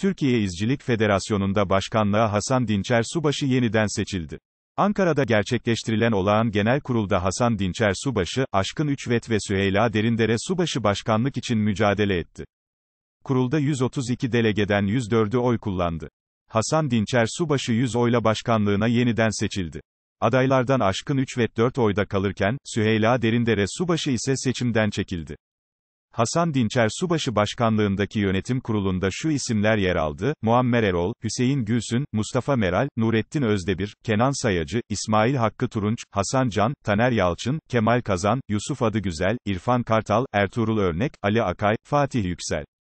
Türkiye İzcilik Federasyonu'nda başkanlığa Hasan Dinçer Subaşı yeniden seçildi. Ankara'da gerçekleştirilen olağan genel kurulda Hasan Dinçer Subaşı, Aşkın Üçvet ve Süheyla Derindere Subaşı başkanlık için mücadele etti. Kurulda 132 delegeden 104'ü oy kullandı. Hasan Dinçer Subaşı 100 oyla başkanlığına yeniden seçildi. Adaylardan Aşkın Üçvet 4 oyda kalırken, Süheyla Derindere Subaşı ise seçimden çekildi. Hasan Dinçer Subaşı Başkanlığındaki yönetim kurulunda şu isimler yer aldı, Muammer Erol, Hüseyin Gülsün, Mustafa Meral, Nurettin Özdebir, Kenan Sayacı, İsmail Hakkı Turunç, Hasan Can, Taner Yalçın, Kemal Kazan, Yusuf Adıgüzel, İrfan Kartal, Ertuğrul Örnek, Ali Akay, Fatih Yüksel.